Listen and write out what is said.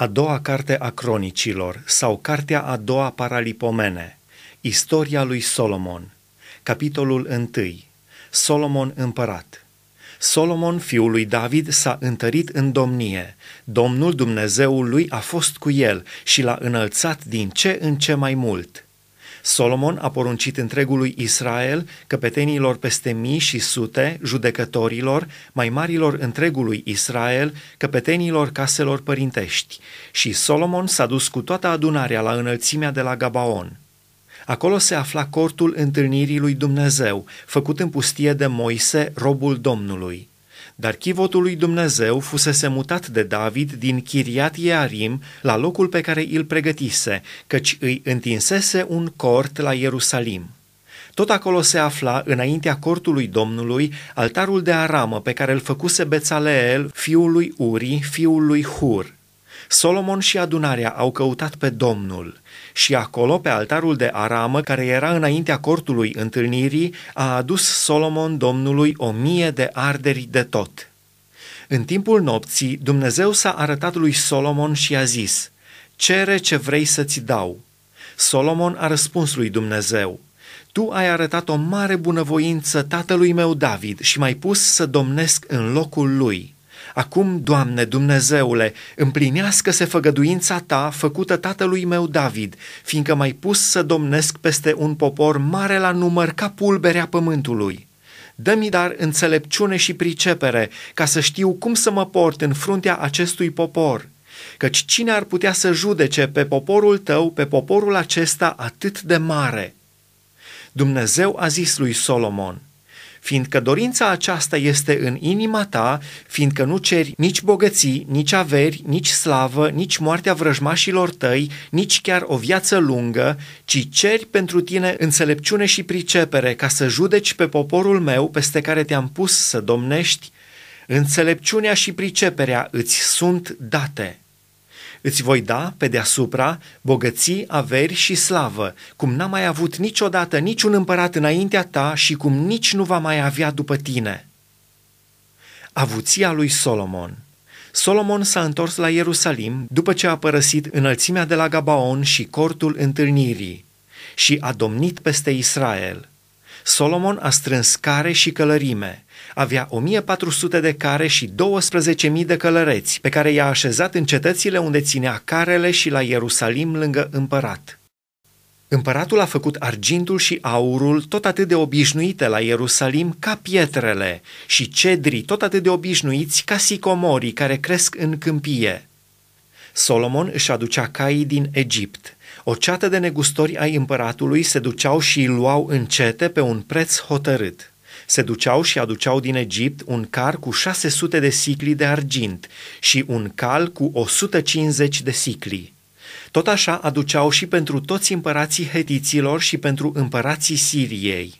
a doua carte a cronicilor sau cartea a doua paralipomene, istoria lui Solomon, capitolul 1, Solomon împărat. Solomon, fiul lui David, s-a întărit în domnie. Domnul Dumnezeul lui a fost cu el și l-a înălțat din ce în ce mai mult – Solomon a poruncit întregului Israel, căpetenilor peste mii și sute, judecătorilor, mai marilor întregului Israel, căpetenilor caselor părintești. Și Solomon s-a dus cu toată adunarea la înălțimea de la Gabaon. Acolo se afla cortul întâlnirii lui Dumnezeu, făcut în pustie de Moise, robul Domnului. Dar chivotul lui Dumnezeu fusese mutat de David din Chiriat Iarim la locul pe care îl pregătise, căci îi întinsese un cort la Ierusalim. Tot acolo se afla, înaintea cortului Domnului, altarul de aramă pe care îl făcuse Bețaleel, fiul lui Uri, fiul lui Hur – Solomon și adunarea au căutat pe Domnul și acolo, pe altarul de aramă care era înaintea cortului întâlnirii, a adus Solomon Domnului o mie de arderi de tot. În timpul nopții, Dumnezeu s-a arătat lui Solomon și a zis, Cere ce vrei să-ți dau. Solomon a răspuns lui Dumnezeu, Tu ai arătat o mare bunăvoință tatălui meu David și m-ai pus să domnesc în locul lui.” Acum, Doamne Dumnezeule, împlinească-se făgăduința ta făcută tatălui meu David, fiindcă m-ai pus să domnesc peste un popor mare la număr ca pulberea pământului. Dă-mi dar înțelepciune și pricepere, ca să știu cum să mă port în fruntea acestui popor, căci cine ar putea să judece pe poporul tău, pe poporul acesta atât de mare? Dumnezeu a zis lui Solomon – fiindcă dorința aceasta este în inima ta, fiindcă nu ceri nici bogății, nici averi, nici slavă, nici moartea vrăjmașilor tăi, nici chiar o viață lungă, ci ceri pentru tine înțelepciune și pricepere ca să judeci pe poporul meu peste care te-am pus să domnești, înțelepciunea și priceperea îți sunt date. Îți voi da, pe deasupra, bogății, averi și slavă, cum n-a mai avut niciodată niciun împărat înaintea ta și cum nici nu va mai avea după tine. Avuția lui Solomon Solomon s-a întors la Ierusalim după ce a părăsit înălțimea de la Gabaon și cortul întâlnirii și a domnit peste Israel – Solomon a strâns care și călărime. Avea 1400 de care și 12.000 de călăreți, pe care i-a așezat în cetățile unde ținea carele și la Ierusalim lângă împărat. Împăratul a făcut argintul și aurul tot atât de obișnuite la Ierusalim ca pietrele și cedrii tot atât de obișnuiți ca sicomorii care cresc în câmpie. Solomon își aducea caii din Egipt – o ceată de negustori ai împăratului se duceau și îi luau încete pe un preț hotărât. Se duceau și aduceau din Egipt un car cu 600 de sicli de argint și un cal cu 150 de sicli. Tot așa aduceau și pentru toți împărații hetiților și pentru împărații Siriei.